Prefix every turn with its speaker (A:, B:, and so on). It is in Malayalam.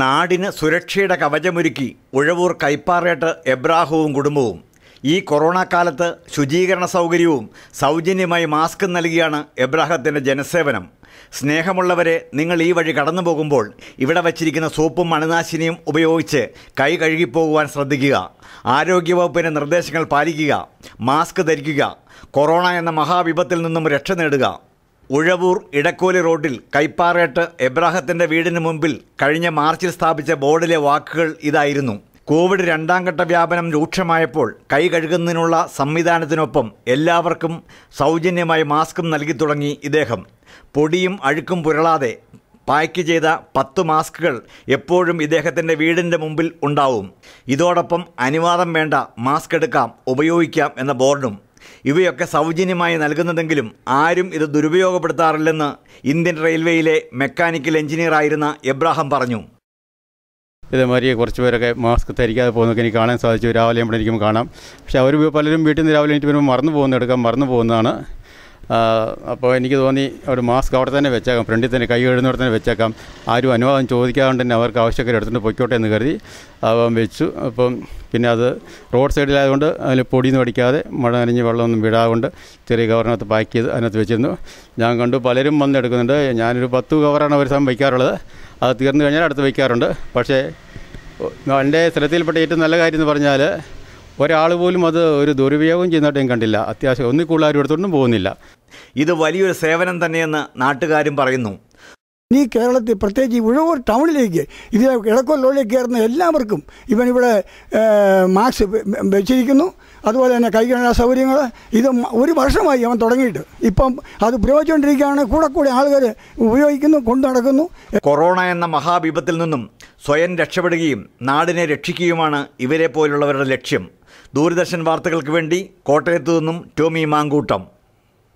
A: നാടിന് സുരക്ഷയുടെ കവചമൊരുക്കി ഉഴവൂർ കൈപ്പാറേട്ട് എബ്രാഹവും കുടുംബവും ഈ കൊറോണ കാലത്ത് ശുചീകരണ സൗകര്യവും സൗജന്യമായി മാസ്ക് നൽകിയാണ് എബ്രാഹത്തിൻ്റെ ജനസേവനം സ്നേഹമുള്ളവരെ നിങ്ങൾ ഈ വഴി കടന്നു പോകുമ്പോൾ ഇവിടെ വച്ചിരിക്കുന്ന സോപ്പും മണുനാശിനിയും ഉപയോഗിച്ച് കൈ കഴുകിപ്പോകുവാൻ ശ്രദ്ധിക്കുക ആരോഗ്യവകുപ്പിൻ്റെ നിർദ്ദേശങ്ങൾ പാലിക്കുക മാസ്ക് ധരിക്കുക കൊറോണ എന്ന മഹാവിപത്തിൽ നിന്നും രക്ഷ നേടുക ഉഴവൂർ ഇടക്കോലി റോഡിൽ കൈപ്പാറേട്ട് എബ്രാഹത്തിൻ്റെ വീടിന് മുമ്പിൽ കഴിഞ്ഞ മാർച്ചിൽ സ്ഥാപിച്ച ബോർഡിലെ വാക്കുകൾ ഇതായിരുന്നു കോവിഡ് രണ്ടാം ഘട്ട വ്യാപനം രൂക്ഷമായപ്പോൾ കൈ കഴുകുന്നതിനുള്ള സംവിധാനത്തിനൊപ്പം എല്ലാവർക്കും സൗജന്യമായി മാസ്കും നൽകി തുടങ്ങി ഇദ്ദേഹം പൊടിയും അഴുക്കും പുരളാതെ പായ്ക്ക് ചെയ്ത പത്ത് മാസ്കുകൾ എപ്പോഴും ഇദ്ദേഹത്തിൻ്റെ വീടിൻ്റെ മുമ്പിൽ ഉണ്ടാവും ഇതോടൊപ്പം അനുവാദം വേണ്ട മാസ്ക് എടുക്കാം ഉപയോഗിക്കാം എന്ന ബോർഡും ഇവയൊക്കെ സൗജന്യമായി നൽകുന്നതെങ്കിലും ആരും ഇത് ദുരുപയോഗപ്പെടുത്താറില്ലെന്ന് ഇന്ത്യൻ റെയിൽവേയിലെ മെക്കാനിക്കൽ എഞ്ചിനീയറായിരുന്ന എബ്രാഹിം പറഞ്ഞു
B: ഇതേമാതിരി കുറച്ച് പേരൊക്കെ മാസ്ക് ധരിക്കാതെ പോകുന്നതൊക്കെ എനിക്ക് കാണാൻ സാധിച്ചു രാവിലെ എവിടെ എനിക്കും കാണാം പക്ഷേ അവർ പലരും വീട്ടിൽ നിന്ന് രാവിലെ എനിക്ക് വരുമ്പോൾ മറന്നു പോകുന്ന എടുക്കാൻ മറന്നു പോകുന്നതാണ് അപ്പോൾ എനിക്ക് തോന്നി ഒരു മാസ്ക് അവിടെ തന്നെ വെച്ചേക്കാം ഫ്രണ്ടിൽ തന്നെ കൈ കഴുകുന്നവിടെ തന്നെ വെച്ചേക്കാം ആരും അനുവാദം ചോദിക്കാണ്ട് തന്നെ അവർക്ക് ആവശ്യക്കാർ എടുത്തിട്ട് പൊയ്ക്കോട്ടെ എന്ന് കരുതി അവൻ വെച്ചു അപ്പം പിന്നെ അത് റോഡ് സൈഡിലായതുകൊണ്ട് അതിൽ പൊടിയൊന്നും അടിക്കാതെ മഴ നനഞ്ഞ് വെള്ളമൊന്നും വിടാതുകൊണ്ട് ചെറിയ കവറിനകത്ത് പാക്ക് ചെയ്ത് അതിനകത്ത് വെച്ചിരുന്നു ഞാൻ കണ്ടു പലരും വന്ന് ഞാനൊരു പത്ത് കവറാണ് ഒരു സമയം വയ്ക്കാറുള്ളത് അത് തീർന്നു കഴിഞ്ഞാൽ അടുത്ത് വയ്ക്കാറുണ്ട് പക്ഷേ എൻ്റെ ശ്രദ്ധയിൽപ്പെട്ട ഏറ്റവും നല്ല കാര്യം എന്ന് പറഞ്ഞാൽ ഒരാൾ പോലും അത് ഒരു ദുരുപയോഗം ചെയ്യുന്നതായിട്ട് ഞാൻ കണ്ടില്ല അത്യാവശ്യം ഒന്നിക്കുള്ള ആരും എടുത്തോണ്ടും പോകുന്നില്ല ഇത് വലിയൊരു സേവനം തന്നെയെന്ന് നാട്ടുകാരും പറയുന്നു
C: ഈ കേരളത്തിൽ പ്രത്യേകിച്ച് ഉഴവൂർ ടൗണിലേക്ക് ഇത് ഇടക്കൊല്ലോളിലേക്ക് കയറുന്ന എല്ലാവർക്കും ഇവിടെ മാസ്ക് വെച്ചിരിക്കുന്നു അതുപോലെ തന്നെ കൈകഴുകാനുള്ള സൗകര്യങ്ങൾ ഇത് ഒരു വർഷമായി അവൻ തുടങ്ങിയിട്ട് ഇപ്പം അത് പ്രയോഗിച്ചുകൊണ്ടിരിക്കുകയാണ് കൂടെ കൂടെ ആളുകൾ ഉപയോഗിക്കുന്നു കൊണ്ടു നടക്കുന്നു കൊറോണ
A: എന്ന മഹാവിപത്തിൽ നിന്നും സ്വയം രക്ഷപ്പെടുകയും നാടിനെ രക്ഷിക്കുകയുമാണ് ഇവരെ പോലുള്ളവരുടെ ലക്ഷ്യം ദൂരദർശൻ വാർത്തകൾക്ക് വേണ്ടി കോട്ടയത്തു നിന്നും ടോമി മാങ്കൂട്ടം